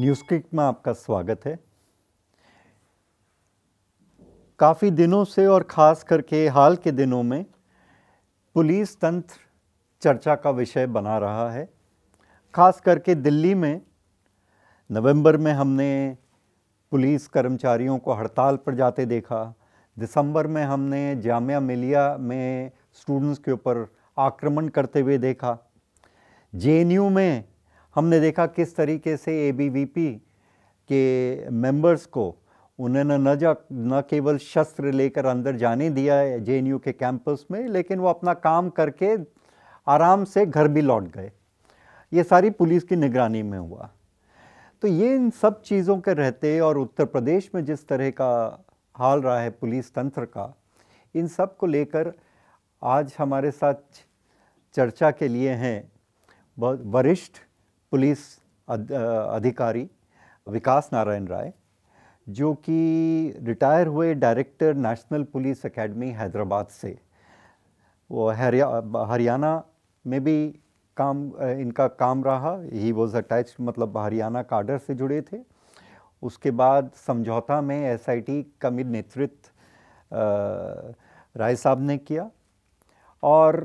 News quick में आपका स्वागत है काफ़ी दिनों से और ख़ास करके हाल के दिनों में पुलिस तंत्र चर्चा का विषय बना रहा है ख़ास करके दिल्ली में नवंबर में हमने पुलिस कर्मचारियों को हड़ताल पर जाते देखा दिसंबर में हमने जामिया मिलिया में स्टूडेंट्स के ऊपर आक्रमण करते हुए देखा जेएनयू में हमने देखा किस तरीके से ए के मेंबर्स को उन्होंने न जा न केवल शस्त्र लेकर अंदर जाने दिया है जे के कैंपस में लेकिन वो अपना काम करके आराम से घर भी लौट गए ये सारी पुलिस की निगरानी में हुआ तो ये इन सब चीज़ों के रहते और उत्तर प्रदेश में जिस तरह का हाल रहा है पुलिस तंत्र का इन सब को लेकर आज हमारे साथ चर्चा के लिए हैं वरिष्ठ पुलिस अध, अधिकारी विकास नारायण राय जो कि रिटायर हुए director national police academy Hyderabad से वो हरियाणा में भी काम इनका काम रहा ही वॉज अटैच मतलब हरियाणा काडर से जुड़े थे उसके बाद समझौता में एसआईटी का भी नेतृत्व राय साहब ने किया और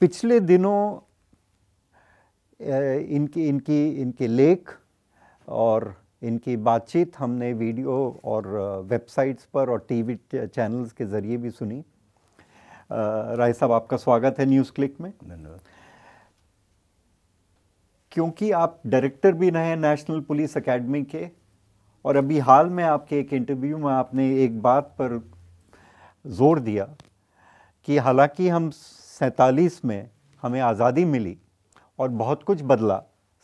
पिछले दिनों इनकी इनकी इनके लेख और इनकी बातचीत हमने वीडियो और वेबसाइट्स पर और टीवी चैनल्स के ज़रिए भी सुनी राय साहब आपका स्वागत है न्यूज़ क्लिक में धन्यवाद क्योंकि आप डायरेक्टर भी रहे नेशनल पुलिस एकेडमी के और अभी हाल में आपके एक इंटरव्यू में आपने एक बात पर ज़ोर दिया कि हालांकि हम सैतालीस में हमें आज़ादी मिली और बहुत कुछ बदला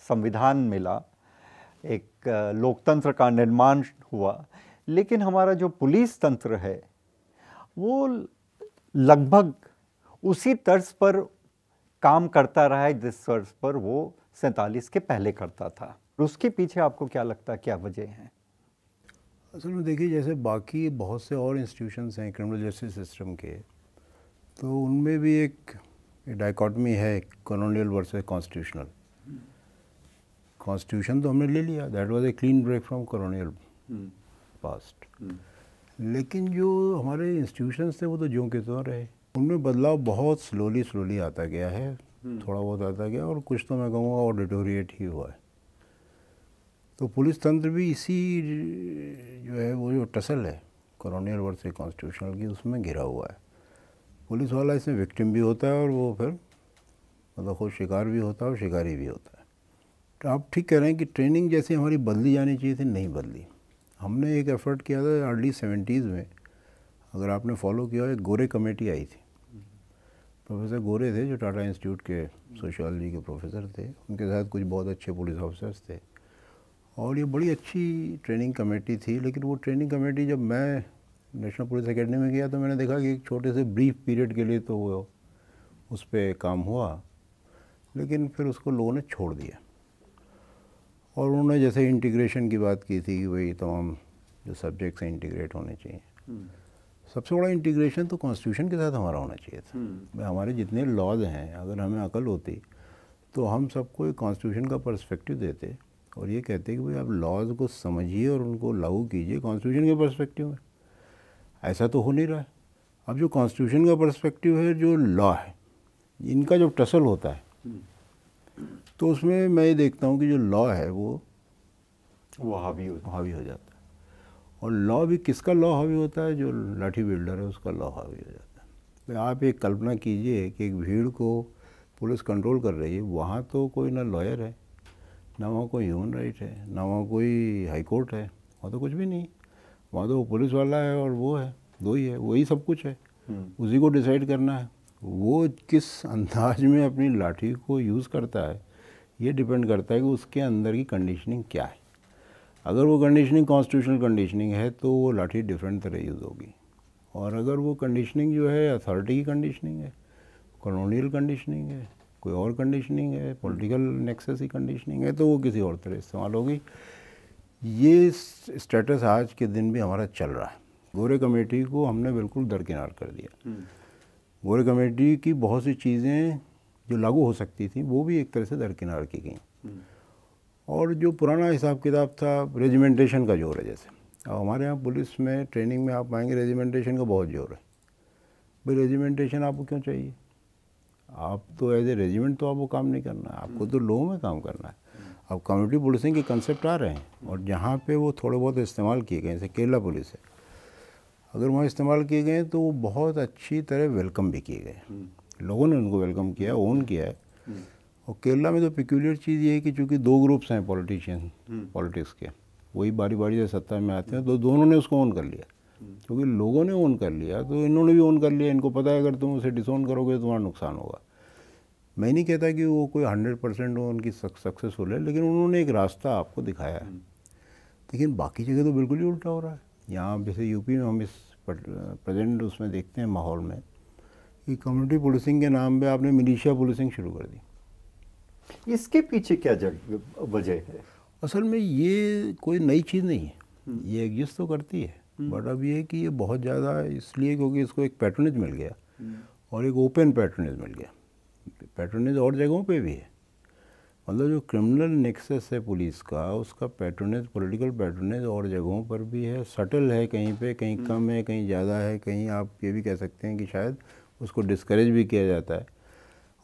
संविधान मिला एक लोकतंत्र का निर्माण हुआ लेकिन हमारा जो पुलिस तंत्र है वो लगभग उसी तर्ज पर काम करता रहा है जिस तर्ज पर वो सैंतालीस के पहले करता था उसके पीछे आपको क्या लगता है क्या वजह है असल में देखिए जैसे बाकी बहुत से और इंस्टीट्यूशंस हैं क्रिमिनल जस्टिस सिस्टम के तो उनमें भी एक डाइकॉटमी है कॉलोनियल वर्सेस कॉन्स्टिट्यूशनल कॉन्स्टिट्यूशन तो हमने ले लिया that was a clean break from colonial past लेकिन जो हमारे इंस्टीट्यूशन थे वो तो ज्यों के त्यों रहे उनमें बदलाव बहुत स्लोली स्लोली आता गया है हम्म। थोड़ा बहुत आता गया और कुछ तो मैं कहूँगा और डिटोरिएट ही हुआ है तो पुलिस तंत्र भी इसी जो है वो जो टसल है कॉलोनियल वर्सेज कॉन्स्टिट्यूशनल की उसमें घिरा हुआ है पुलिस वाला इसमें विक्टिम भी होता है और वो फिर मतलब खुद शिकार भी होता है और शिकारी भी होता है तो आप ठीक कह रहे हैं कि ट्रेनिंग जैसी हमारी बदली जानी चाहिए थी नहीं बदली हमने एक एफर्ट किया था अर्ली सेवेंटीज़ में अगर आपने फॉलो किया एक गोरे कमेटी आई थी प्रोफेसर गोरे थे जो टाटा इंस्टीट्यूट के सोशलॉजी के प्रोफेसर थे उनके साथ कुछ बहुत अच्छे पुलिस ऑफिसर्स थे और ये बड़ी अच्छी ट्रेनिंग कमेटी थी लेकिन वो ट्रेनिंग कमेटी जब मैं नेशनल पुलिस अकेडमी में गया तो मैंने देखा कि एक छोटे से ब्रीफ पीरियड के लिए तो वो उस पर काम हुआ लेकिन फिर उसको लोगों ने छोड़ दिया और उन्होंने जैसे इंटीग्रेशन की बात की थी कि भाई तमाम जो सब्जेक्ट्स हैं इंटीग्रेट होने चाहिए हम्म। सबसे बड़ा इंटीग्रेशन तो कॉन्स्टिट्यूशन के साथ हमारा होना चाहिए था हम्म। हमारे जितने लॉज हैं अगर हमें अकल होती तो हम सबको एक कॉन्स्टिट्यूशन का पर्सपेक्टिव देते और ये कहते कि भाई आप लॉज को समझिए और उनको लागू कीजिए कॉन्स्टिट्यूशन के पर्सपेक्टिव में ऐसा तो हो नहीं रहा है अब जो कॉन्स्टिट्यूशन का पर्सपेक्टिव है जो लॉ है इनका जब टसल होता है तो उसमें मैं ये देखता हूँ कि जो लॉ है वो वो हावी हो हावी हो जाता है और लॉ भी किसका लॉ हावी होता है जो लाठी बिल्डर है उसका लॉ हावी हो जाता है तो आप एक कल्पना कीजिए कि एक भीड़ को पुलिस कंट्रोल कर रही है वहाँ तो कोई ना लॉयर है ना वहाँ कोई ह्यूमन राइट है ना वहाँ कोई हाईकोर्ट है वहाँ तो कुछ भी नहीं वहाँ तो पुलिस वाला है और वो है दो ही है वही सब कुछ है हम्म। उसी को डिसाइड करना है वो किस अंदाज में अपनी लाठी को यूज़ करता है ये डिपेंड करता है कि उसके अंदर की कंडीशनिंग क्या है अगर वो कंडीशनिंग कॉन्स्टिट्यूशनल कंडीशनिंग है तो वो लाठी डिफरेंट तरह यूज़ होगी और अगर वो कंडीशनिंग जो है अथॉरिटी की कंडीशनिंग है कॉलोनियल कंडीशनिंग है कोई और कंडीशनिंग है पॉलिटिकल नेक्सेस की कंडीशनिंग है तो वो किसी और तरह इस्तेमाल होगी ये स्टेटस आज के दिन भी हमारा चल रहा है गोरे कमेटी को हमने बिल्कुल दरकिनार कर दिया हम्म। गोरे कमेटी की बहुत सी चीज़ें जो लागू हो सकती थी वो भी एक तरह से दरकिनार की गई हम्म। और जो पुराना हिसाब किताब था रेजिमेंटेशन का जोर है जैसे अब हमारे यहाँ पुलिस में ट्रेनिंग में आप पाएंगे रेजिमेंटेशन का बहुत जोर है भाई रेजिमेंटेशन आपको क्यों चाहिए आप तो एज ए रेजिमेंट तो आपको काम नहीं करना है आपको हम्म। तो लोगों में काम करना है अब कम्युनिटी पुलिसिंग के कंसेप्ट आ रहे हैं और जहाँ पे वो थोड़े बहुत इस्तेमाल किए गए जैसे केरला पुलिस है अगर वहाँ इस्तेमाल किए गए तो वो बहुत अच्छी तरह वेलकम भी किए गए हम्म। लोगों ने उनको वेलकम किया ओन किया है हम्म। और केरला में तो पिक्यूलियर चीज़ ये है कि चूँकि दो ग्रुप्स हैं पॉलिटिशियन पॉलिटिक्स हम्म। के वही बारी बारी से सत्ता में आते हैं तो दोनों ने उसको ऑन कर लिया क्योंकि लोगों ने ओन कर लिया तो इन्होंने भी ओन कर लिया इनको पता है अगर तुम उसे डिसऑन करोगे तो तुम्हारा नुकसान होगा मैं नहीं कहता कि वो कोई हंड्रेड परसेंट वो उनकी सक्सेसफुल है लेकिन उन्होंने एक रास्ता आपको दिखाया है लेकिन बाकी जगह तो बिल्कुल ही उल्टा हो रहा है यहाँ जैसे यूपी में हम इस प्रेजेंट उसमें देखते हैं माहौल में कि कम्युनिटी पुलिसिंग के नाम पे आपने मिलिशिया पुलिसिंग शुरू कर दी इसके पीछे क्या वजह है असल में ये कोई नई चीज़ नहीं है हम्म। ये एग्जिस्ट तो करती है बट हम्म। अब ये कि ये बहुत ज़्यादा इसलिए क्योंकि इसको एक पैटर्नज मिल गया हम्म। और एक ओपन पैटर्नज मिल गया पैट्रोनेज और जगहों पे भी है मतलब जो क्रिमिनल नेक्सेस है पुलिस का उसका पैट्रोनेज पॉलिटिकल पैट्रोनेज और जगहों पर भी है सटल है कहीं पे कहीं हम्म। कम है कहीं ज़्यादा है कहीं आप ये भी कह सकते हैं कि शायद उसको डिस्करेज भी किया जाता है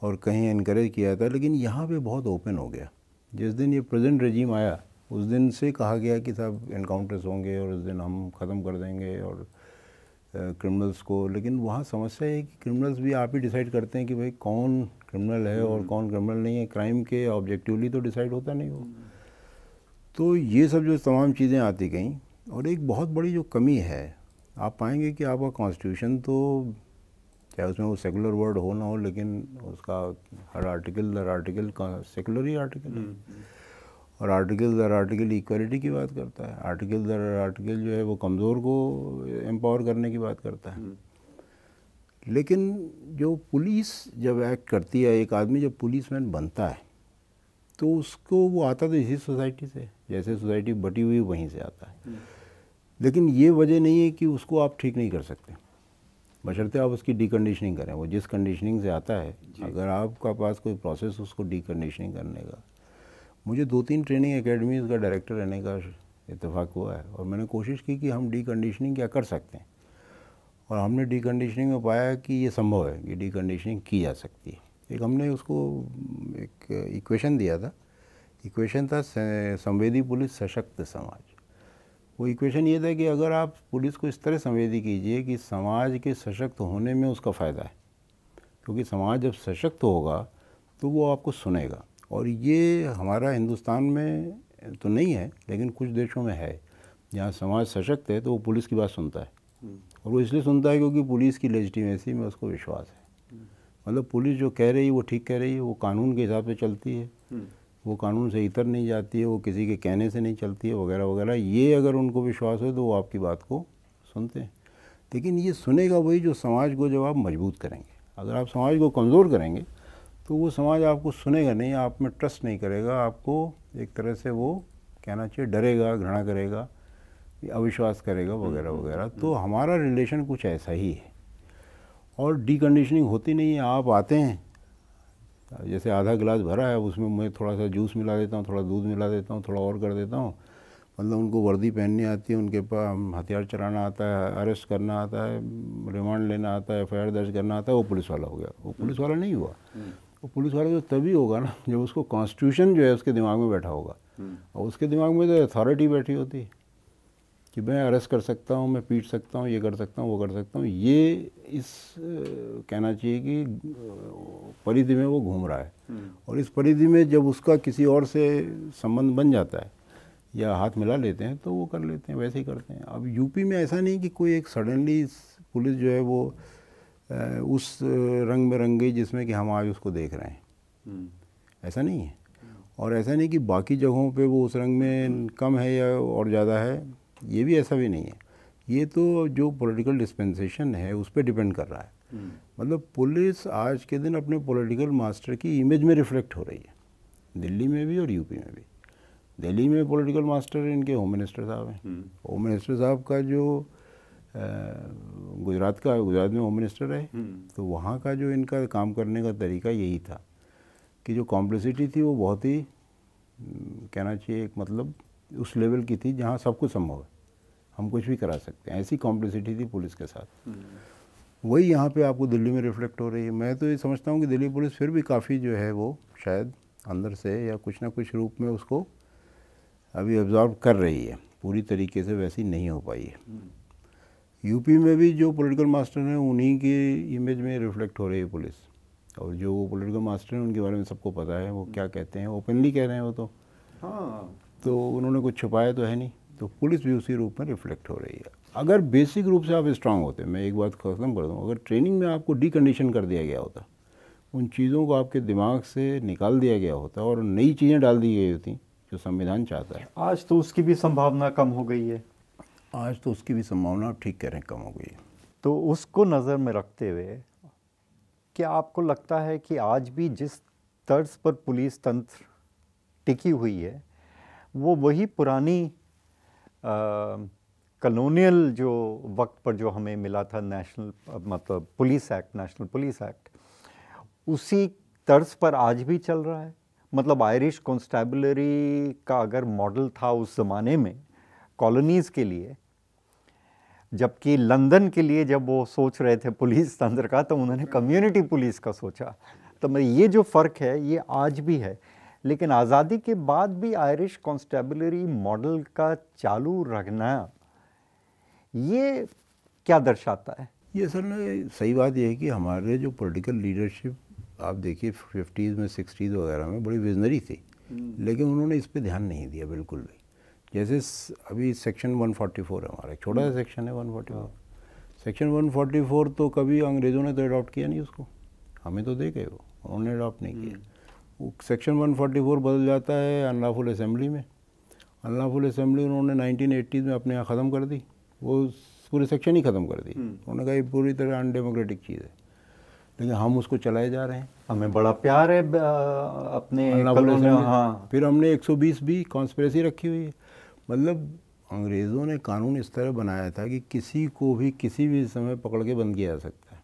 और कहीं इनक्रेज किया जाता है लेकिन यहाँ पर बहुत ओपन हो गया जिस दिन ये प्रेजेंट रजीम आया उस दिन से कहा गया कि साहब इनकाउंटर्स होंगे और उस दिन हम ख़त्म कर देंगे और क्रिमिनल्स को लेकिन वहाँ समस्या है कि क्रिमिनल्स भी आप ही डिसाइड करते हैं कि भाई कौन क्रिमिनल है और कौन क्रिमिनल नहीं है क्राइम के ऑब्जेक्टिवली तो डिसाइड होता नहीं हो तो ये सब जो तमाम चीज़ें आती गई और एक बहुत बड़ी जो कमी है आप पाएंगे कि आपका कॉन्स्टिट्यूशन तो चाहे उसमें वो सेकुलर वर्ड हो ना हो लेकिन उसका हर आर्टिकल हर आर्टिकल सेकुलर ही आर्टिकल है हम्म, हम्म। और आर्टिकल दर आर्टिकल इक्वलिटी की बात करता है आर्टिकल दर आर्टिकल जो है वो कमज़ोर को एम्पावर करने की बात करता है लेकिन जो पुलिस जब एक्ट करती है एक आदमी जब पुलिस मैन बनता है तो उसको वो आता तो इसी सोसाइटी से जैसे सोसाइटी बटी हुई वहीं से आता है लेकिन ये वजह नहीं है कि उसको आप ठीक नहीं कर सकते बशर्ते आप उसकी डिकंडीशनिंग करें वो जिस कंडीशनिंग से आता है अगर आपका पास कोई प्रोसेस उसको डिकंडीशनिंग करने का मुझे दो तीन ट्रेनिंग एकेडमीज का डायरेक्टर रहने का इतफाक़ हुआ है और मैंने कोशिश की कि हम डी कंडीशनिंग क्या कर सकते हैं और हमने डी कंडीशनिंग में पाया कि ये संभव है कि डी कंडीशनिंग की जा सकती है एक हमने उसको एक इक्वेशन दिया था इक्वेशन था संवेदी पुलिस सशक्त समाज वो इक्वेशन ये था कि अगर आप पुलिस को इस तरह संवेदी कीजिए कि समाज के सशक्त होने में उसका फ़ायदा है क्योंकि समाज जब सशक्त होगा तो वो आपको सुनेगा और ये हमारा हिंदुस्तान में तो नहीं है लेकिन कुछ देशों में है जहाँ समाज सशक्त है तो वो पुलिस की बात सुनता है हम्म। और वो इसलिए सुनता है क्योंकि पुलिस की लेजिटिमेसी में उसको विश्वास है हम्म। मतलब पुलिस जो कह रही है वो ठीक कह रही है वो कानून के हिसाब से चलती है हम्म। वो कानून से इतर नहीं जाती है वो किसी के कहने से नहीं चलती है वगैरह वगैरह ये अगर उनको विश्वास हो तो वो आपकी बात को सुनते हैं लेकिन ये सुनेगा वही जो समाज को जब आप मजबूत करेंगे अगर आप समाज को कमज़ोर करेंगे तो वो समाज आपको सुनेगा नहीं आप में ट्रस्ट नहीं करेगा आपको एक तरह से वो कहना चाहिए डरेगा घृणा करेगा अविश्वास करेगा हम्म, वगैरह हम्म, वगैरह हम्म, तो हमारा रिलेशन कुछ ऐसा ही है और डीकंडीशनिंग होती नहीं है आप आते हैं जैसे आधा गिलास भरा है उसमें मैं थोड़ा सा जूस मिला देता हूँ थोड़ा दूध मिला देता हूँ थोड़ा और कर देता हूँ मतलब उनको वर्दी पहननी आती है उनके पास हथियार चलाना आता है अरेस्ट करना आता है रिमांड लेना आता है एफ दर्ज करना आता है वो पुलिस वाला हो गया वो पुलिस वाला नहीं हुआ वो तो पुलिस वाला तो तभी होगा ना जब उसको कॉन्स्टिट्यूशन जो है उसके दिमाग में बैठा होगा हम्म। और उसके दिमाग में तो अथॉरिटी बैठी होती है कि मैं अरेस्ट कर सकता हूँ मैं पीट सकता हूँ ये कर सकता हूँ वो कर सकता हूँ ये इस कहना चाहिए कि परिधि में वो घूम रहा है हम्म। और इस परिधि में जब उसका किसी और से संबंध बन जाता है या हाथ मिला लेते हैं तो वो कर लेते हैं वैसे ही करते हैं अब यूपी में ऐसा नहीं कि कोई एक सडनली पुलिस जो है वो उस रंग में रंग गई जिसमें कि हम आज उसको देख रहे हैं हम्म। ऐसा नहीं है और ऐसा नहीं कि बाकी जगहों पे वो उस रंग में कम है या और ज़्यादा है ये भी ऐसा भी नहीं है ये तो जो पॉलिटिकल डिस्पेंसेशन है उस पर डिपेंड कर रहा है हम्म। मतलब पुलिस आज के दिन अपने पॉलिटिकल मास्टर की इमेज में रिफ्लेक्ट हो रही है दिल्ली में भी और यूपी में भी दिल्ली में पॉलिटिकल मास्टर इनके होम मिनिस्टर साहब हैं होम हम्म। मिनिस्टर साहब का जो गुजरात का गुजरात में होम मिनिस्टर रहे हम्म। तो वहाँ का जो इनका काम करने का तरीका यही था कि जो कॉम्प्लेसिटी थी वो बहुत ही हम्म, कहना चाहिए एक मतलब उस लेवल की थी जहाँ सब कुछ संभव है हम कुछ भी करा सकते हैं ऐसी कॉम्प्लेसिटी थी पुलिस के साथ हम्म। वही यहाँ पे आपको दिल्ली में रिफ्लेक्ट हो रही है मैं तो ये समझता हूँ कि दिल्ली पुलिस फिर भी काफ़ी जो है वो शायद अंदर से या कुछ ना कुछ रूप में उसको अभी ऑब्ज़ॉर्व कर रही है पूरी तरीके से वैसी नहीं हो पाई है यूपी में भी जो पॉलिटिकल मास्टर हैं उन्हीं के इमेज में रिफ्लेक्ट हो रही है पुलिस और जो वो पोलिटिकल मास्टर हैं उनके बारे में सबको पता है वो क्या कहते हैं ओपनली कह रहे हैं वो तो हाँ तो उन्होंने कुछ छुपाया तो है नहीं तो पुलिस भी उसी रूप में रिफ्लेक्ट हो रही है अगर बेसिक रूप से आप स्ट्रांग होते मैं एक बात खत्म कर दूँ अगर ट्रेनिंग में आपको डीकंडीशन कर दिया गया होता उन चीज़ों को आपके दिमाग से निकाल दिया गया होता और नई चीज़ें डाल दी गई होती जो संविधान चाहता है आज तो उसकी भी संभावना कम हो गई है आज तो उसकी भी संभावना ठीक कह रहे हैं कम हो गई तो उसको नज़र में रखते हुए क्या आपको लगता है कि आज भी जिस तर्ज पर पुलिस तंत्र टिकी हुई है वो वही पुरानी कलोनियल जो वक्त पर जो हमें मिला था नेशनल मतलब police act national police act उसी तर्ज पर आज भी चल रहा है मतलब आयरिश कॉन्स्टेबलरी का अगर मॉडल था उस ज़माने में कॉलोनीज़ के लिए जबकि लंदन के लिए जब वो सोच रहे थे पुलिस तंत्र का तो उन्होंने कम्युनिटी पुलिस का सोचा तो मैं ये जो फ़र्क है ये आज भी है लेकिन आज़ादी के बाद भी आयरिश कॉन्स्टेबलरी मॉडल का चालू रखना ये क्या दर्शाता है ये असल में सही बात यह है कि हमारे जो पॉलिटिकल लीडरशिप आप देखिए फिफ्टीज़ में सिक्सटीज़ वगैरह में बड़ी विजनरी थी हम्म। लेकिन उन्होंने इस पर ध्यान नहीं दिया बिल्कुल भी जैसे अभी सेक्शन 144 है हमारा छोटा सा सेक्शन हम्म। है 144 सेक्शन 144 तो कभी अंग्रेज़ों ने तो अडॉप्ट किया नहीं उसको हमें तो दे गए वो उन्होंने अडॉप्ट नहीं किया हम्म। वो सेक्शन 144 बदल जाता है अनलाफुल असम्बली में अनलाफुल असम्बली उन्होंने 1980s में अपने यहाँ ख़त्म कर दी वो पूरे सेक्शन ही ख़त्म कर दी हम्म। उन्होंने कहा पूरी तरह अनडेमोक्रेटिक चीज़ है लेकिन हम उसको चलाए जा रहे हैं हमें बड़ा प्यार है अपने हाँ। फिर हमने 120 भी कॉन्स्परेसी रखी हुई है मतलब अंग्रेज़ों ने कानून इस तरह बनाया था कि किसी को भी किसी भी समय पकड़ के बंद किया जा सकता है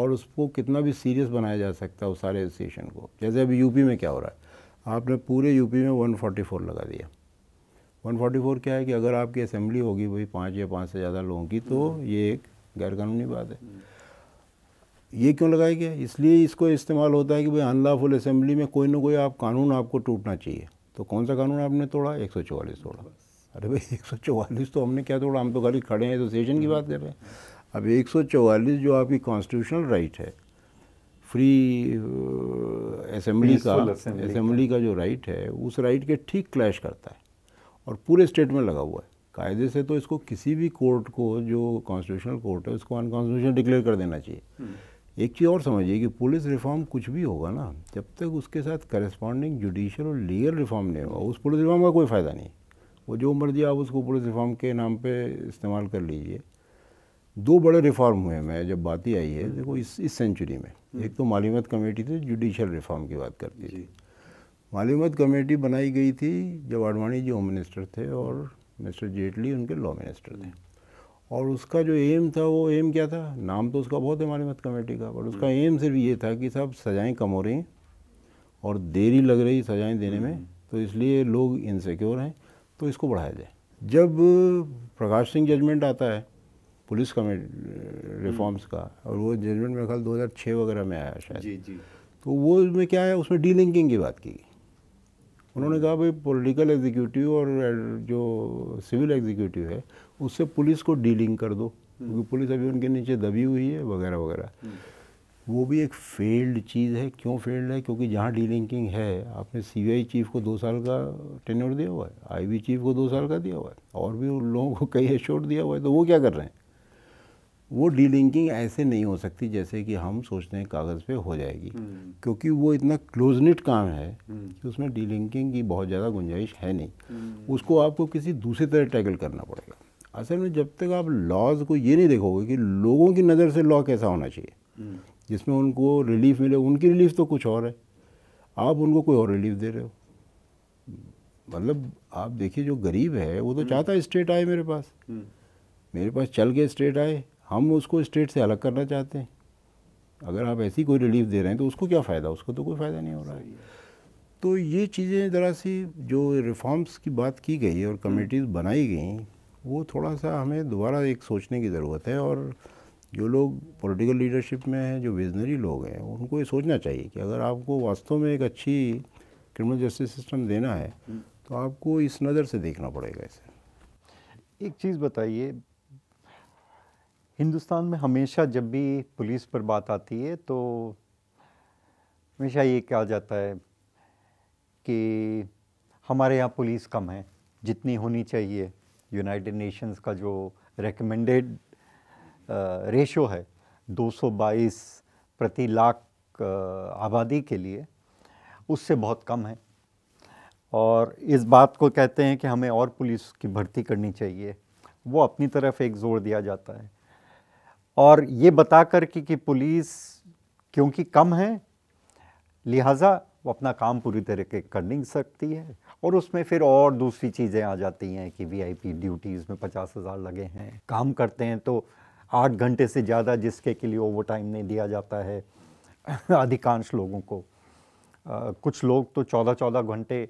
और उसको कितना भी सीरियस बनाया जा सकता है उस सारे एसोसिएशन को जैसे अभी यूपी में क्या हो रहा है आपने पूरे यूपी में 144 लगा दिया 144 क्या है कि अगर आपकी असेंबली होगी भाई पाँच या पाँच से ज़्यादा लोगों की तो हम्म। ये एक गैरकानूनी बात है हम्म। ये क्यों लगाया गया इसलिए इसको इस्तेमाल होता है कि भाई अनलाफुल असेंबली में कोई ना कोई आप कानून आपको टूटना चाहिए तो कौन सा कानून आपने तोड़ा एक सौ तोड़ा अरे भाई एक सौ तो हमने क्या तोड़ा हम तो खाली खड़े हैं एसोसिएशन तो की हम्म। बात कर रहे हैं अब एक सौ जो आपकी कॉन्स्टिट्यूशनल राइट है फ्री असेंबली uh, का असेंबली का जो राइट है उस राइट के ठीक क्लैश करता है और पूरे स्टेट में लगा हुआ है कायदे से तो इसको किसी भी कोर्ट को जो कॉन्स्टिट्यूशनल कोर्ट है उसको अनकॉन्स्टिट्यूशन डिक्लेयर कर देना चाहिए हम्म। एक चीज़ और समझिए कि पुलिस रिफॉर्म कुछ भी होगा ना जब तक उसके साथ करस्पॉन्डिंग जुडिशियल और लीगल रिफॉर्म नहीं होगा उस पुलिस रिफॉर्म का कोई फ़ायदा नहीं वो जो मर्जी आप उसको पुलिस रिफॉर्म के नाम पे इस्तेमाल कर लीजिए दो बड़े रिफॉर्म हुए मैं जब बातें आई है हम्म। देखो इस इस सेंचुरी में हम्म। एक तो मालूमत कमेटी थी जुडिशल रिफॉर्म की बात करती थी मालूमत कमेटी बनाई गई थी जब आडवाणी जी होम मिनिस्टर थे और मिस्टर जेटली उनके लॉ मिनिस्टर थे और उसका जो एम था वो एम क्या था नाम तो उसका बहुत है मालूमत मत कमेटी का बट उसका एम सिर्फ ये था कि साहब सजाएं कम हो रही हैं और देरी लग रही सजाएं देने में हम्म। तो इसलिए लोग इनसेक्योर हैं तो इसको बढ़ाया जाए जब प्रकाश सिंह जजमेंट आता है पुलिस कमेटी रिफॉर्म्स हम्म। का और वो जजमेंट मेरे ख्याल दो वगैरह में आया शायद जी जी तो वो उसमें क्या है उसमें डीलिंकिंग की बात की गई उन्होंने कहा भाई पॉलिटिकल एग्जीक्यूटिव और जो सिविल एग्जीक्यूटिव है उससे पुलिस को डीलिंग कर दो क्योंकि पुलिस अभी उनके नीचे दबी हुई है वगैरह वगैरह हम्म। वो भी एक फेल्ड चीज़ है क्यों फेल्ड है क्योंकि जहाँ डीलिंकिंग है आपने सीबीआई चीफ को दो साल का टेन्योर दिया हुआ है आईबी चीफ को दो साल का दिया हुआ है और भी उन लोगों को कई एश्योर दिया हुआ है तो वो क्या कर रहे हैं वो डीलिंकिंग ऐसे नहीं हो सकती जैसे कि हम सोचते हैं कागज़ पे हो जाएगी हम्म। क्योंकि वो इतना क्लोजनिट काम है हम्म। कि उसमें डीलिंकिंग की बहुत ज़्यादा गुंजाइश है नहीं उसको आपको किसी दूसरे तरह टैकल करना पड़ेगा असल में जब तक आप लॉज को ये नहीं देखोगे कि लोगों की नज़र से लॉ कैसा होना चाहिए हम्म। जिसमें उनको रिलीफ मिले उनकी रिलीफ तो कुछ और है आप उनको कोई और रिलीफ दे रहे हो मतलब आप देखिए जो गरीब है वो तो हम्म। चाहता है स्टेट आए मेरे पास हम्म। मेरे पास चल के स्टेट आए हम उसको स्टेट से अलग करना चाहते हैं अगर आप ऐसी कोई रिलीफ दे रहे हैं तो उसको क्या फ़ायदा उसको तो कोई फ़ायदा नहीं हो रहा है तो ये चीज़ें ज़रा सी जो रिफॉर्म्स की बात की गई और कमेटीज़ बनाई गई वो थोड़ा सा हमें दोबारा एक सोचने की ज़रूरत है और जो लोग पॉलिटिकल लीडरशिप में हैं जो विजनरी लोग हैं उनको ये सोचना चाहिए कि अगर आपको वास्तव में एक अच्छी क्रिमिनल जस्टिस सिस्टम देना है तो आपको इस नज़र से देखना पड़ेगा इसे एक चीज़ बताइए हिंदुस्तान में हमेशा जब भी पुलिस पर बात आती है तो हमेशा ये कहा जाता है कि हमारे यहाँ पुलिस कम है जितनी होनी चाहिए यूनाइटेड नेशंस का जो रेकमेंडेड रेशो uh, है 222 प्रति लाख uh, आबादी के लिए उससे बहुत कम है और इस बात को कहते हैं कि हमें और पुलिस की भर्ती करनी चाहिए वो अपनी तरफ एक जोर दिया जाता है और ये बता कर कि, कि पुलिस क्योंकि कम है लिहाजा वो अपना काम पूरी तरीके कर नहीं सकती है और उसमें फिर और दूसरी चीज़ें आ जाती हैं कि वीआईपी ड्यूटीज़ में पचास हज़ार लगे हैं काम करते हैं तो आठ घंटे से ज़्यादा जिसके के लिए ओवर टाइम नहीं दिया जाता है अधिकांश लोगों को आ, कुछ लोग तो चौदह चौदह घंटे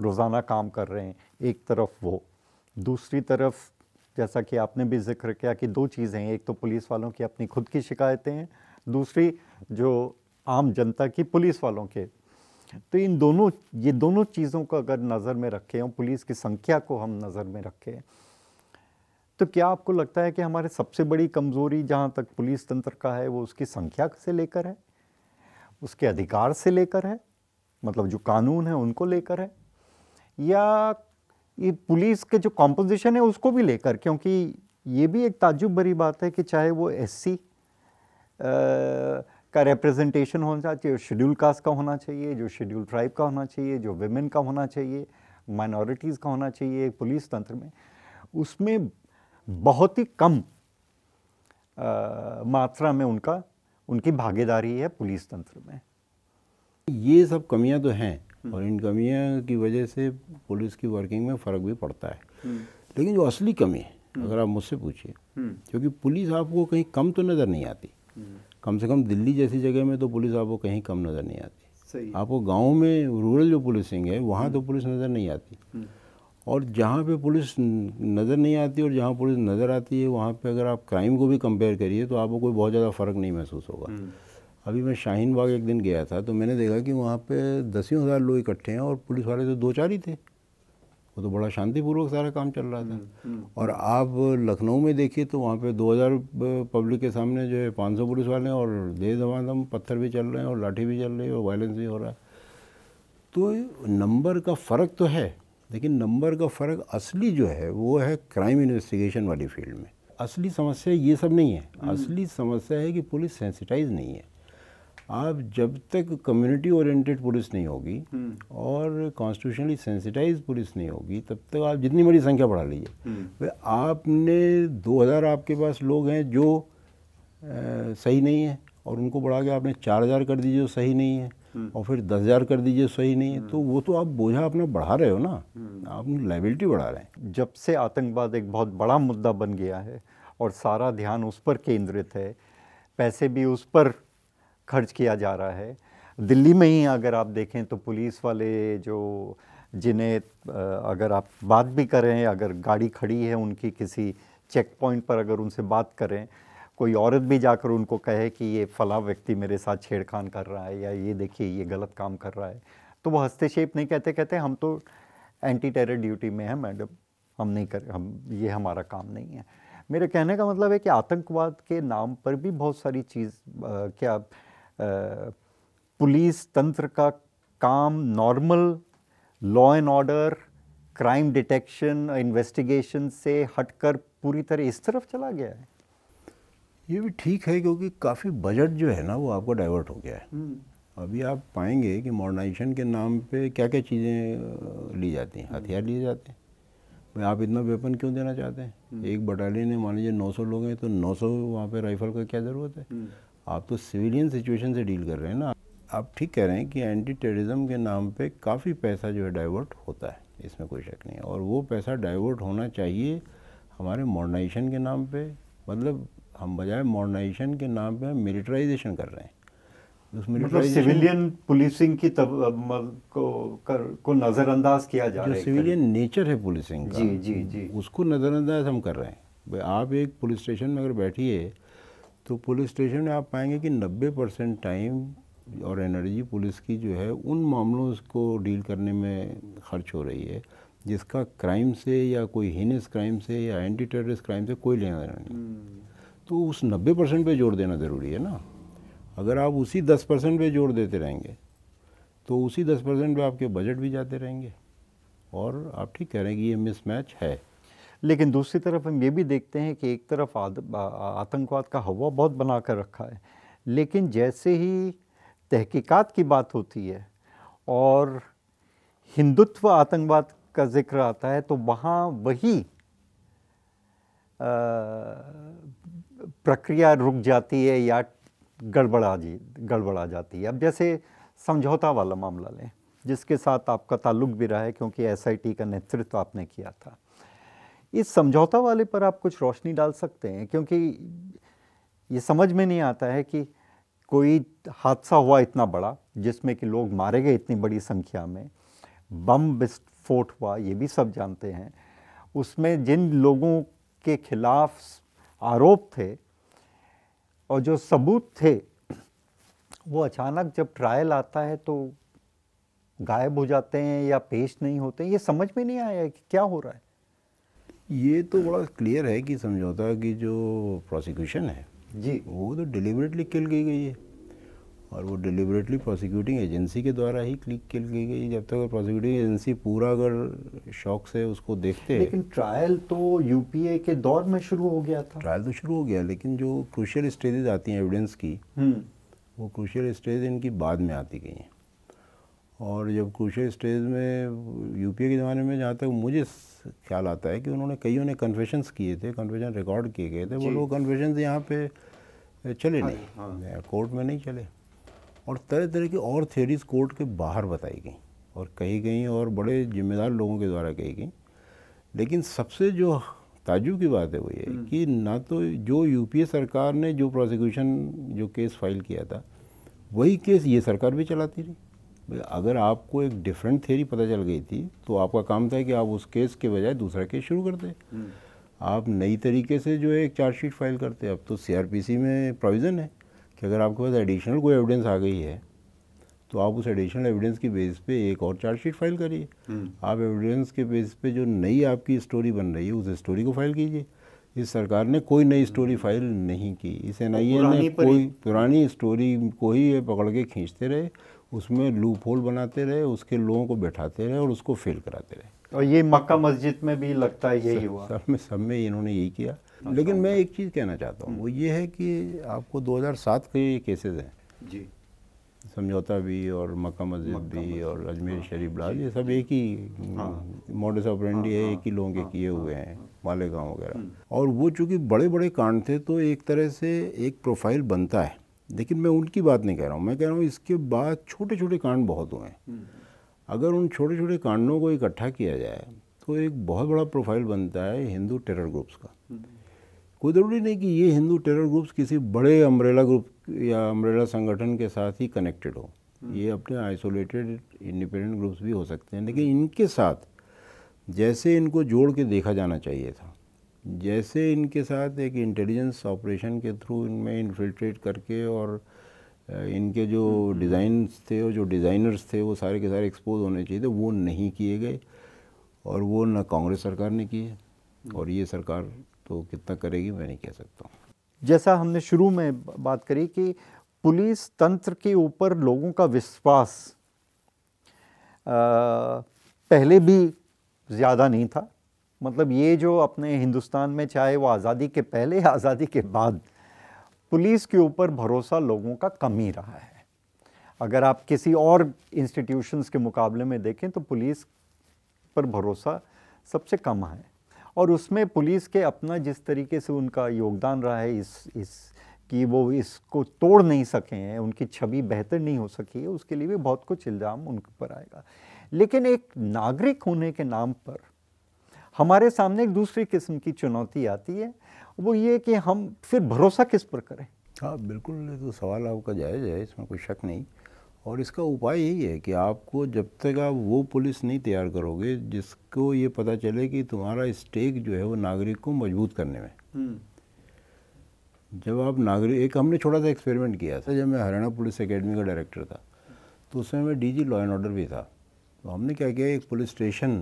रोज़ाना काम कर रहे हैं एक तरफ वो दूसरी तरफ जैसा कि आपने भी जिक्र किया कि दो चीज़ें हैं एक तो पुलिस वालों की अपनी खुद की शिकायतें हैं दूसरी जो आम जनता की पुलिस वालों के तो इन दोनों ये दोनों चीज़ों को अगर नज़र में रखें और पुलिस की संख्या को हम नज़र में रखें तो क्या आपको लगता है कि हमारे सबसे बड़ी कमज़ोरी जहाँ तक पुलिस तंत्र का है वो उसकी संख्या से लेकर है उसके अधिकार से लेकर है मतलब जो कानून है उनको लेकर है या ये पुलिस के जो कॉम्पोजिशन है उसको भी लेकर क्योंकि ये भी एक ताजुब भरी बात है कि चाहे वो एससी का रिप्रेजेंटेशन होना चाहिए जो शेड्यूल कास्ट का होना चाहिए जो शेड्यूल ट्राइब का होना चाहिए जो वेमेन का होना चाहिए माइनॉरिटीज़ का होना चाहिए पुलिस तंत्र में उसमें बहुत ही कम आ, मात्रा में उनका उनकी भागीदारी है पुलिस तंत्र में ये सब कमियां तो हैं और इन कमियां की वजह से पुलिस की वर्किंग में फ़र्क भी पड़ता है हम्म। लेकिन जो असली कमी है हम्म। अगर आप मुझसे पूछिए हम्म। क्योंकि पुलिस आपको कहीं कम तो नज़र नहीं आती कम से कम दिल्ली जैसी जगह में तो पुलिस आपको कहीं कम नज़र नहीं आती सही आपको गाँव में रूरल जो पुलिसिंग है वहाँ तो हम्म। पुलिस नज़र हम्म। नहीं आती और जहाँ पे पुलिस नज़र नहीं आती और जहाँ पुलिस नज़र आती है वहाँ पे अगर आप क्राइम को भी कंपेयर करिए तो आपको कोई बहुत ज़्यादा फ़र्क नहीं महसूस होगा हम्म। अभी मैं शाहीन बाग एक दिन गया था तो मैंने देखा कि वहाँ पे दसियों हज़ार लोग इकट्ठे हैं और पुलिस वाले तो दो चार ही थे वो तो बड़ा शांतिपूर्वक सारा काम चल रहा था हम्म, हम्म। और आप लखनऊ में देखिए तो वहाँ पे 2000 पब्लिक के सामने जो है 500 पुलिस वाले हैं और दे दम पत्थर भी चल रहे हैं और लाठी भी चल रही है और वायलेंस भी हो रहा है तो नंबर का फ़र्क तो है लेकिन नंबर का फ़र्क असली जो है वो है क्राइम इन्वेस्टिगेशन वाली फील्ड में असली समस्या ये सब नहीं है हम्म। असली समस्या है कि पुलिस सेंसिटाइज नहीं है आप जब तक कम्युनिटी ओरिएंटेड पुलिस नहीं होगी हम्म। और कॉन्स्टिट्यूशनली सेंसिटाइज पुलिस नहीं होगी तब तक आप जितनी बड़ी संख्या बढ़ा लीजिए भाई हम्म। आपने 2000 आपके पास लोग हैं जो आ, सही नहीं है और उनको बढ़ा के आपने 4000 कर दीजिए जो सही नहीं है हम्म। और फिर 10000 कर दीजिए सही नहीं है तो वो तो आप बोझा अपना बढ़ा रहे हो ना आप लाइबिलिटी बढ़ा रहे हैं जब से आतंकवाद एक बहुत बड़ा मुद्दा बन गया है और सारा ध्यान उस पर केंद्रित है पैसे भी उस पर खर्च किया जा रहा है दिल्ली में ही अगर आप देखें तो पुलिस वाले जो जिन्हें अगर आप बात भी करें अगर गाड़ी खड़ी है उनकी किसी चेक पॉइंट पर अगर उनसे बात करें कोई औरत भी जाकर उनको कहे कि ये फ़ला व्यक्ति मेरे साथ छेड़खान कर रहा है या ये देखिए ये गलत काम कर रहा है तो वो हस्तक्षेप नहीं कहते कहते हम तो एंटी टेरर ड्यूटी में है मैडम हम नहीं कर हम ये हमारा काम नहीं है मेरे कहने का मतलब है कि आतंकवाद के नाम पर भी बहुत सारी चीज़ क्या पुलिस तंत्र का काम normal law and order crime detection investigation से हटकर पूरी तरह इस तरफ चला गया है ये भी ठीक है क्योंकि काफ़ी बजट जो है ना वो आपको डाइवर्ट हो गया है हम्म। अभी आप पाएंगे कि मॉडर्नाइजेशन के नाम पे क्या क्या चीज़ें ली जाती हैं हम्म। हथियार लिए जाते हैं भाई आप इतना वेपन क्यों देना चाहते हैं हम्म। एक बटालियन है मान लीजिए 900 लोग हैं तो 900 सौ वहाँ पर राइफल का क्या ज़रूरत है आप तो सिविलियन सिचुएशन से डील कर रहे हैं ना आप ठीक कह रहे हैं कि एंटी टेररिज्म के नाम पे काफ़ी पैसा जो है डाइवर्ट होता है इसमें कोई शक नहीं है और वो पैसा डाइवर्ट होना चाहिए हमारे मॉडर्नाइजेशन के नाम पे मतलब हम बजाय मॉडर्नाइजेशन के नाम पे हम मिलिट्राइजेशन कर रहे हैं मतलब सिविलियन पुलिसिंग की तब को कर, को नज़रअंदाज किया जा रहा है सिविलियन नेचर है पुलिसिंग का जी जी जी उसको नज़रअंदाज हम कर रहे हैं भाई आप एक पुलिस स्टेशन में अगर बैठिए तो पुलिस स्टेशन में आप पाएंगे कि 90 परसेंट टाइम और एनर्जी पुलिस की जो है उन मामलों को डील करने में खर्च हो रही है जिसका क्राइम से या कोई हीनस क्राइम से या एंटी टेररिस्ट क्राइम से कोई लेना देना नहीं हम्म। तो उस 90 परसेंट पर जोर देना ज़रूरी है ना अगर आप उसी 10 परसेंट पर जोर देते रहेंगे तो उसी 10 परसेंट पर आपके बजट भी जाते रहेंगे और आप ठीक कह रहे हैं कि ये मिसमैच है लेकिन दूसरी तरफ हम ये भी देखते हैं कि एक तरफ आतंकवाद का हवा बहुत बना कर रखा है लेकिन जैसे ही तहकीकात की बात होती है और हिंदुत्व आतंकवाद का जिक्र आता है तो वहाँ वही प्रक्रिया रुक जाती है या गड़बड़ा जी गड़बड़ा जाती है अब जैसे समझौता वाला मामला लें जिसके साथ आपका ताल्लुक भी रहा है क्योंकि एसआईटी का नेतृत्व आपने किया था इस समझौता वाले पर आप कुछ रोशनी डाल सकते हैं क्योंकि ये समझ में नहीं आता है कि कोई हादसा हुआ इतना बड़ा जिसमें कि लोग मारे गए इतनी बड़ी संख्या में बम विस्फोट हुआ ये भी सब जानते हैं उसमें जिन लोगों के खिलाफ आरोप थे और जो सबूत थे वो अचानक जब ट्रायल आता है तो गायब हो जाते हैं या पेश नहीं होते ये समझ में नहीं आया कि क्या हो रहा है ये तो बड़ा क्लियर है कि समझौता कि जो प्रोसिक्यूशन है जी वो तो डिलीवरेटली किल की गई है और वो डिलीवरेटली प्रोसिक्यूटिंग एजेंसी के द्वारा ही क्लिक किल की गई जब तक प्रोसिक्यूटिंग एजेंसी पूरा अगर शौक से उसको देखते लेकिन ट्रायल तो यूपीए के दौर में शुरू हो गया था ट्रायल तो शुरू हो गया लेकिन जो क्रूशियल स्टेजेज आती हैं एविडेंस की हम्म। वो क्रूशियल स्टेज इनकी बाद में आती गई हैं और जब क्रूशे स्टेज में यूपीए के ज़माने में जहाँ तक मुझे ख्याल आता है कि उन्होंने कईयों ने कन्फेशंस किए थे कन्फेशन रिकॉर्ड किए गए थे वो लोग कन्फेशन यहाँ पे चले हाँ, नहीं कोर्ट हाँ। में नहीं चले और तरह तरह की और थेरीज कोर्ट के बाहर बताई गई और कही गई और बड़े जिम्मेदार लोगों के द्वारा कही गई लेकिन सबसे जो ताजुब की बात है वो ये हम्म। कि ना तो जो यूपीए सरकार ने जो प्रोसिक्यूशन जो केस फाइल किया था वही केस ये सरकार भी चलाती रही अगर आपको एक डिफरेंट थेरी पता चल गई थी तो आपका काम था कि आप उस केस के बजाय दूसरा केस शुरू करते हम्म। आप नई तरीके से जो है एक चार्जशीट फाइल करते अब तो सीआरपीसी में प्रोविज़न है कि अगर आपके पास एडिशनल कोई एविडेंस आ गई है तो आप उस एडिशनल एविडेंस की बेस पे एक और चार्जशीट फाइल करिए हम्म। आप एविडेंस के बेस पे जो नई आपकी स्टोरी बन रही है उस स्टोरी को फाइल कीजिए इस सरकार ने कोई नई स्टोरी हम्म। फाइल नहीं की इस एन तो ने कोई पुरानी स्टोरी को ही पकड़ के खींचते रहे उसमें लूप होल बनाते रहे उसके लोगों को बैठाते रहे और उसको फेल कराते रहे और ये मक्का मस्जिद में भी लगता है यही हुआ सब में सब में इन्होंने यही किया लेकिन मैं एक चीज़ कहना चाहता हूँ वो ये है कि आपको 2007 के ये केसेस हैं जी समझौता भी और मक्का मस्जिद भी और अजमेर हाँ। शरीफ लाल ये सब एक ही मॉडल्स हाँ। ऑपरेंडी हाँ, है एक ही लोगों के किए हुए हैं मालेगांव वगैरह हम्म। और वो चूँकि बड़े बड़े कांड थे तो एक तरह से एक प्रोफाइल बनता है लेकिन मैं उनकी बात नहीं कह रहा हूँ मैं कह रहा हूँ इसके बाद छोटे छोटे कांड बहुत हुए हैं हम्म। अगर उन छोटे छोटे कांडों को इकट्ठा किया जाए तो एक बहुत बड़ा प्रोफाइल बनता है हिंदू टेरर ग्रुप्स का हम्म। कोई ज़रूरी नहीं कि ये हिंदू टेरर ग्रुप्स किसी बड़े अम्ब्रेला ग्रुप या अम्ब्रेला संगठन के साथ ही कनेक्टेड हो हम्म। ये अपने आइसोलेटेड इंडिपेंडेंट ग्रुप्स भी हो सकते हैं लेकिन इनके साथ जैसे इनको जोड़ के देखा जाना चाहिए था जैसे इनके साथ एक इंटेलिजेंस ऑपरेशन के थ्रू इनमें इन्फिल्ट्रेट करके और इनके जो डिज़ाइंस थे और जो डिज़ाइनर्स थे वो सारे के सारे एक्सपोज होने चाहिए थे वो नहीं किए गए और वो ना कांग्रेस सरकार ने किए और ये सरकार तो कितना करेगी मैं नहीं कह सकता हूँ जैसा हमने शुरू में बात करी कि पुलिस तंत्र के ऊपर लोगों का विश्वास पहले भी ज़्यादा नहीं था मतलब ये जो अपने हिंदुस्तान में चाहे वो आज़ादी के पहले या आज़ादी के बाद पुलिस के ऊपर भरोसा लोगों का कम ही रहा है अगर आप किसी और इंस्टीट्यूशंस के मुकाबले में देखें तो पुलिस पर भरोसा सबसे कम है और उसमें पुलिस के अपना जिस तरीके से उनका योगदान रहा है इस इस कि वो इसको तोड़ नहीं सके हैं उनकी छवि बेहतर नहीं हो सकी है उसके लिए भी बहुत कुछ इल्ज़ाम उन पर आएगा लेकिन एक नागरिक होने के नाम पर हमारे सामने एक दूसरी किस्म की चुनौती आती है वो ये कि हम फिर भरोसा किस पर करें हाँ बिल्कुल ये तो सवाल आपका जायज़ है इसमें कोई शक नहीं और इसका उपाय यही है कि आपको जब तक आप वो पुलिस नहीं तैयार करोगे जिसको ये पता चले कि तुम्हारा स्टेक जो है वो नागरिक को मजबूत करने में हम्म। जब आप नागरिक एक हमने छोटा सा एक्सपेरिमेंट किया था जब मैं हरियाणा पुलिस एकेडमी का डायरेक्टर था तो उस समय मैं डीजी लॉ एंड ऑर्डर भी था तो हमने क्या किया एक पुलिस स्टेशन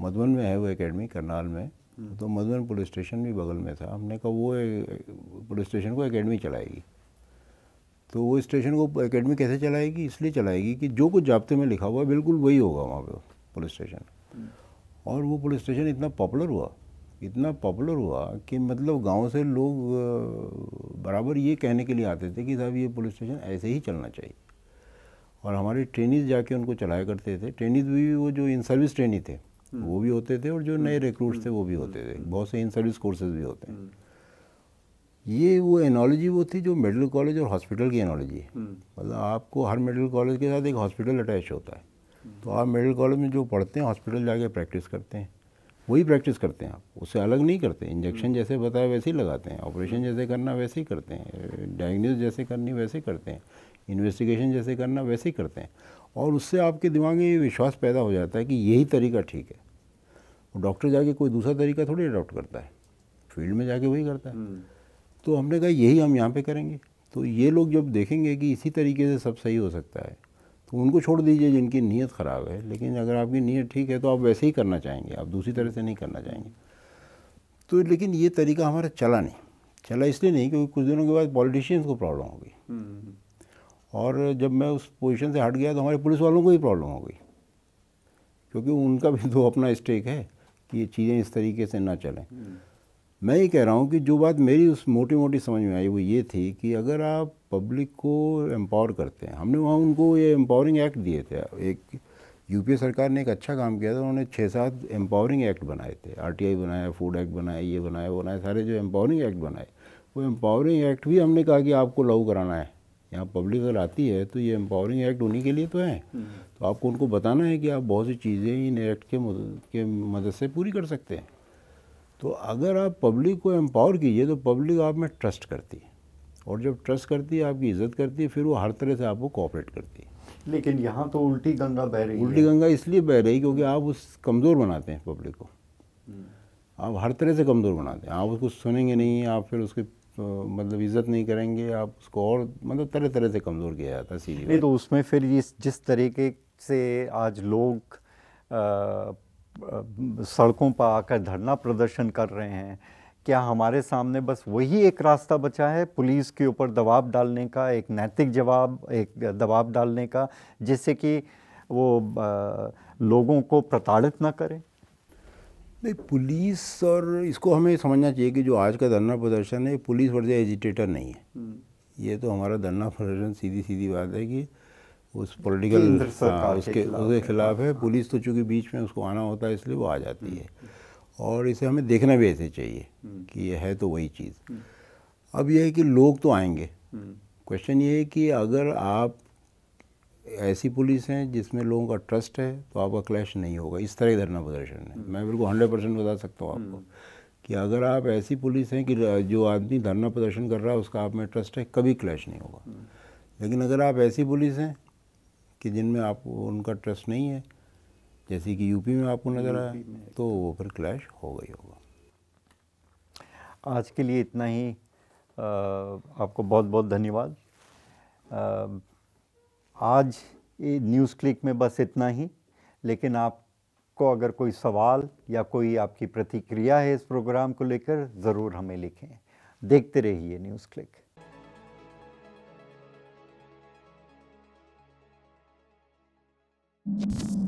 मधुबन में है वो एकेडमी करनाल में हम्म। तो मधुबन पुलिस स्टेशन भी बगल में था हमने कहा वो पुलिस स्टेशन को एकेडमी चलाएगी तो वो स्टेशन को एकेडमी कैसे चलाएगी इसलिए चलाएगी कि जो कुछ जाब्ते में लिखा हुआ है बिल्कुल वही होगा वहाँ पे पुलिस स्टेशन हम्म। और वो पुलिस स्टेशन इतना पॉपुलर हुआ इतना पॉपुलर हुआ कि मतलब गांव से लोग बराबर ये कहने के लिए आते थे कि साहब ये पुलिस स्टेशन ऐसे ही चलना चाहिए और हमारे ट्रेनिज जाके उनको चलाया करते थे ट्रेनिज भी वो जो इन सर्विस ट्रेनी थे हम्म। वो भी होते थे और जो नए रिक्रूट हम्म। थे वो भी हम्म। होते थे बहुत से इन सर्विस कोर्सेज भी होते हैं ये वो एनोलॉजी वो थी जो मेडिकल कॉलेज और हॉस्पिटल की एनोलॉजी है मतलब आपको हर मेडिकल कॉलेज के साथ एक हॉस्पिटल अटैच होता है तो आप मेडिकल कॉलेज में जो पढ़ते हैं हॉस्पिटल जाके प्रैक्टिस करते हैं वही प्रैक्टिस करते हैं आप उससे अलग नहीं करते इंजेक्शन जैसे बताया वैसे ही लगाते हैं ऑपरेशन जैसे करना वैसे ही करते हैं डायग्नोज जैसे करनी वैसे करते हैं इन्वेस्टिगेशन जैसे करना वैसे ही करते हैं और उससे आपके दिमाग में ये विश्वास पैदा हो जाता है कि यही तरीका ठीक है और डॉक्टर जाके कोई दूसरा तरीका थोड़ी अडॉप्ट करता है फील्ड में जाके वही करता है हम्म। तो हमने कहा यही हम यहाँ पे करेंगे तो ये लोग जब देखेंगे कि इसी तरीके से सब सही हो सकता है तो उनको छोड़ दीजिए जिनकी नीयत ख़राब है लेकिन अगर आपकी नीयत ठीक है तो आप वैसे ही करना चाहेंगे आप दूसरी तरह से नहीं करना चाहेंगे तो लेकिन ये तरीका हमारा चला नहीं चला इसलिए नहीं क्योंकि कुछ दिनों के बाद पॉलिटिशियंस को प्रॉब्लम होगी हम्म। और जब मैं उस पोजीशन से हट गया तो हमारे पुलिस वालों को ही प्रॉब्लम हो गई क्योंकि उनका भी तो अपना स्टेक है कि ये चीज़ें इस तरीके से ना चलें हम्म। मैं ये कह रहा हूँ कि जो बात मेरी उस मोटी मोटी समझ में आई वो ये थी कि अगर आप पब्लिक को एम्पावर करते हैं हमने वहाँ उनको ये एम्पावरिंग एक्ट दिए थे एक यूपीए सरकार ने एक अच्छा काम किया था उन्होंने छः सात एम्पावरिंग एक्ट बनाए थे आर बनाया फूड एक्ट बनाया ये बनाया वो बनाया सारे जो एम्पावरिंग एक्ट बनाए वो एम्पावरिंग एक्ट भी हमने कहा कि आपको लागू कराना है यहाँ पब्लिक अगर आती है तो ये एम्पावरिंग एक्ट उन्हीं के लिए तो है हम्म। तो आपको उनको बताना है कि आप बहुत सी चीज़ें इन एक्ट के मदद के मदद से पूरी कर सकते हैं तो अगर आप पब्लिक को एम्पावर कीजिए तो पब्लिक आप में ट्रस्ट करती है और जब ट्रस्ट करती है आपकी इज़्ज़त करती है फिर वो हर तरह से आपको कोऑपरेट करती है लेकिन यहाँ तो उल्टी गंगा बह रही उल्टी गंगा इसलिए बह रही क्योंकि आप उस कमज़ोर बनाते हैं पब्लिक को हम्म। आप हर तरह से कमज़ोर बनाते हैं आप उसको सुनेंगे नहीं आप फिर उसके मतलब इज़्ज़त नहीं करेंगे आप उसको और मतलब तरह तरह से कमज़ोर किया जाता है नहीं तो उसमें फिर इस जिस तरीके से आज लोग सड़कों पर आकर धरना प्रदर्शन कर रहे हैं क्या हमारे सामने बस वही एक रास्ता बचा है पुलिस के ऊपर दबाव डालने का एक नैतिक जवाब एक दबाव डालने का जिससे कि वो आ, लोगों को प्रताड़ित ना करें नहीं पुलिस और इसको हमें समझना चाहिए कि जो आज का धरना प्रदर्शन है पुलिस वर्जा एजिटेटर नहीं है हम्म। ये तो हमारा धरना प्रदर्शन सीधी सीधी बात है कि उस पॉलिटिकल उसके हाँ, उसके खिलाफ है हाँ। पुलिस तो चूँकि बीच में उसको आना होता है इसलिए वो आ जाती हम्म। है और इसे हमें देखना भी ऐसे चाहिए हम्म। कि ये है तो वही चीज़ अब यह है कि लोग तो आएंगे क्वेश्चन ये है कि अगर आप ऐसी पुलिस हैं जिसमें लोगों का ट्रस्ट है तो आपका क्लैश नहीं होगा इस तरह धरना प्रदर्शन है मैं बिल्कुल हंड्रेड परसेंट बता सकता हूँ आपको हम्म। कि अगर आप ऐसी पुलिस हैं कि जो आदमी धरना प्रदर्शन कर रहा है उसका आप में ट्रस्ट है कभी क्लैश नहीं होगा हम्म। लेकिन अगर आप ऐसी पुलिस हैं कि जिनमें आप उनका ट्रस्ट नहीं है जैसे कि यूपी में आपको नज़र आया तो वो फिर क्लैश होगा ही होगा आज के लिए इतना ही आपको बहुत बहुत धन्यवाद आज न्यूज़ क्लिक में बस इतना ही लेकिन आपको अगर कोई सवाल या कोई आपकी प्रतिक्रिया है इस प्रोग्राम को लेकर ज़रूर हमें लिखें देखते रहिए न्यूज़ क्लिक Thank you.